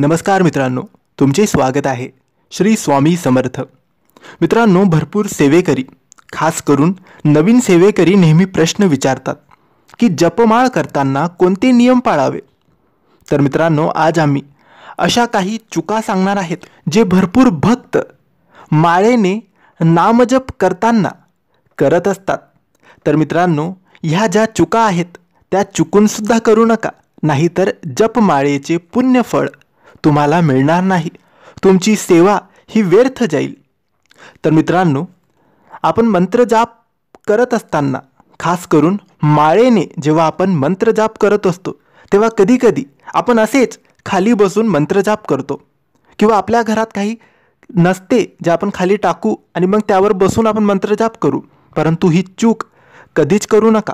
नमस्कार मित्रांनो तुमचे स्वागत आहे श्री स्वामी समर्थ मित्रांनो भरपूर सेवेकरी खास करून नवीन सेवेकरी नेहमी प्रश्न विचारतात की जपमाळ करताना कोणते नियम पाळावे तर मित्रांनो आज आम्ही अशा काही चुका सांगणार आहेत जे भरपूर भक्त माळेने नामजप करताना करत असतात तर मित्रांनो ह्या ज्या चुका आहेत त्या चुकूनसुद्धा करू नका नाहीतर जपमाळेचे पुण्यफळ तुम्हाला मिळणार नाही तुमची सेवा ही व्यर्थ जाईल तर मित्रांनो आपण मंत्रजाप करत असताना खास करून माळेने जेव्हा आपण मंत्रजाप करत असतो तेव्हा कधीकधी आपण असेच खाली बसून मंत्रजाप करतो किंवा आपल्या घरात काही नसते जे आपण खाली टाकू आणि मग त्यावर बसून आपण मंत्रजाप करू परंतु ही चूक कधीच करू नका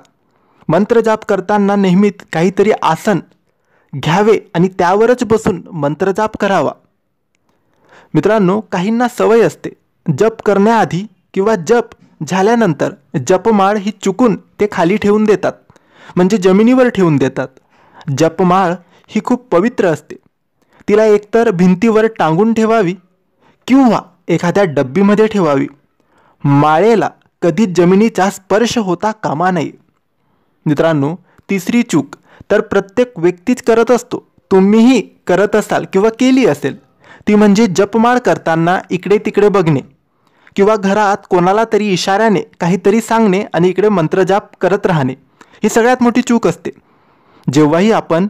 मंत्रजाप करताना नेहमीच काहीतरी आसन घ्यावे आणि त्यावरच बसून मंत्रजाप करावा मित्रांनो काहींना सवय असते जप करण्याआधी किंवा जप झाल्यानंतर जपमाळ ही चुकून ते खाली ठेवून देतात म्हणजे जमिनीवर ठेवून देतात जपमाळ ही खूप पवित्र असते तिला एकतर भिंतीवर टांगून ठेवावी किंवा एखाद्या डब्बीमध्ये ठेवावी माळेला कधी जमिनीचा स्पर्श होता कामा नये मित्रांनो तिसरी चूक तर प्रत्येक व्यक्तीच करत असतो तुम्हीही करत असाल किंवा केली असेल ती म्हणजे जपमाळ करताना इकडे तिकडे बघणे किंवा घरात कोणाला तरी इशाऱ्याने काहीतरी सांगणे आणि इकडे मंत्रजाप करत राहणे ही सगळ्यात मोठी चूक असते जेव्हाही आपण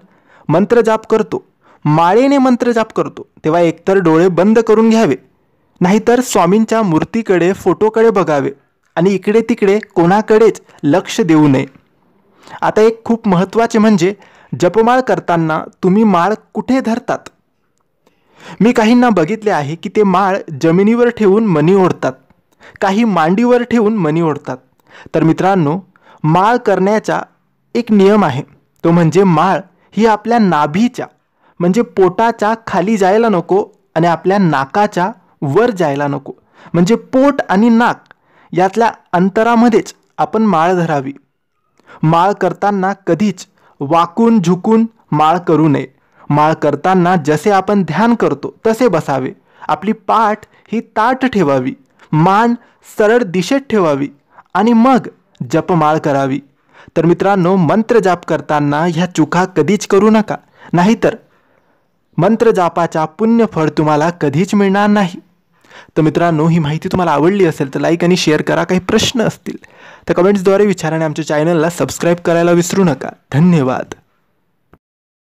मंत्रजाप करतो माळेने मंत्रजाप करतो तेव्हा एकतर डोळे बंद करून घ्यावे नाहीतर स्वामींच्या मूर्तीकडे फोटोकडे बघावे आणि इकडे तिकडे कोणाकडेच लक्ष देऊ नये आता एक खूप महत्त्वाचे म्हणजे जपमाळ करताना तुम्ही माळ कुठे धरतात मी काहींना बघितले आहे की ते माळ जमिनीवर ठेवून मनी ओढतात काही मांडीवर ठेवून मनी ओढतात तर मित्रांनो माळ करण्याचा एक नियम आहे तो म्हणजे माळ ही आपल्या नाभीच्या म्हणजे पोटाच्या खाली जायला नको आणि आपल्या नाकाच्या वर जायला नको म्हणजे पोट आणि नाक यातल्या अंतरामध्येच आपण माळ धरावी माळ करताना कधीच वाकून झुकून माळ करू नये माळ करताना जसे आपण ध्यान करतो तसे बसावे आपली पाठ ही ताट ठेवावी मान सरळ दिशेत ठेवावी आणि मग जपमाळ करावी तर मित्रांनो मंत्र जाप करताना ह्या चुका कधीच करू नका नाहीतर मंत्रजापाचा पुण्यफळ तुम्हाला कधीच मिळणार नाही तर मित्रांनो ही माहिती तुम्हाला आवडली असेल तर लाईक आणि शेअर करा काही प्रश्न असतील तर कमेंट्सद्वारे विचाराने आमच्या चॅनलला सबस्क्राईब करायला विसरू नका धन्यवाद